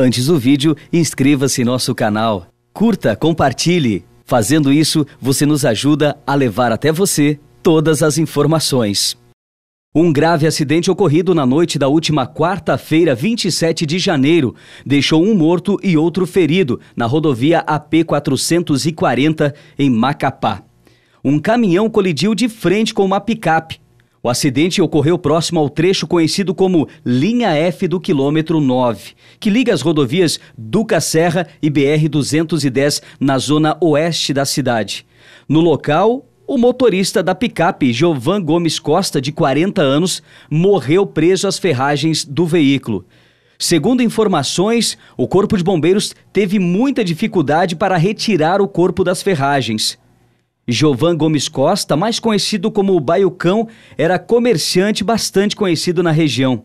Antes do vídeo, inscreva-se em nosso canal, curta, compartilhe. Fazendo isso, você nos ajuda a levar até você todas as informações. Um grave acidente ocorrido na noite da última quarta-feira, 27 de janeiro, deixou um morto e outro ferido na rodovia AP 440 em Macapá. Um caminhão colidiu de frente com uma picape o acidente ocorreu próximo ao trecho conhecido como Linha F do quilômetro 9, que liga as rodovias Duca Serra e BR-210 na zona oeste da cidade. No local, o motorista da picape, Giovan Gomes Costa, de 40 anos, morreu preso às ferragens do veículo. Segundo informações, o Corpo de Bombeiros teve muita dificuldade para retirar o corpo das ferragens. Jovan Gomes Costa, mais conhecido como o Baiocão, era comerciante bastante conhecido na região.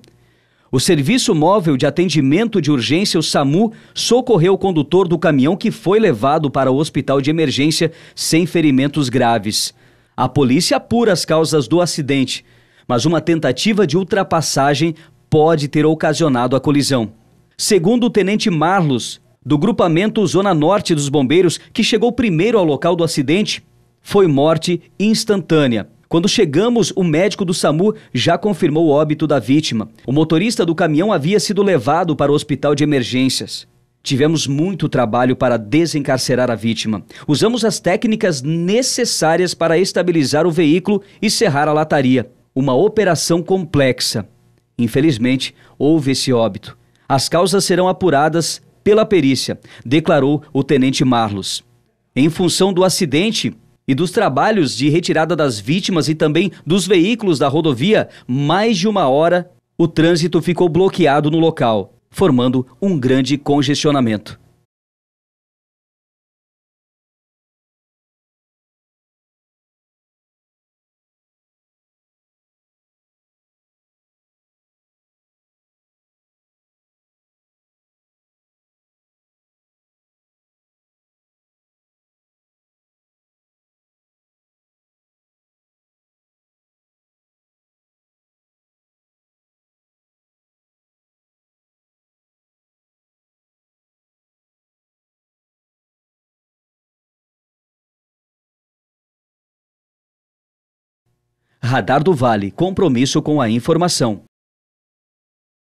O Serviço Móvel de Atendimento de Urgência, o SAMU, socorreu o condutor do caminhão que foi levado para o hospital de emergência sem ferimentos graves. A polícia apura as causas do acidente, mas uma tentativa de ultrapassagem pode ter ocasionado a colisão. Segundo o tenente Marlos, do grupamento Zona Norte dos Bombeiros, que chegou primeiro ao local do acidente, foi morte instantânea. Quando chegamos, o médico do SAMU já confirmou o óbito da vítima. O motorista do caminhão havia sido levado para o hospital de emergências. Tivemos muito trabalho para desencarcerar a vítima. Usamos as técnicas necessárias para estabilizar o veículo e cerrar a lataria. Uma operação complexa. Infelizmente, houve esse óbito. As causas serão apuradas pela perícia, declarou o tenente Marlos. Em função do acidente, e dos trabalhos de retirada das vítimas e também dos veículos da rodovia, mais de uma hora o trânsito ficou bloqueado no local, formando um grande congestionamento. Radar do Vale compromisso com a informação.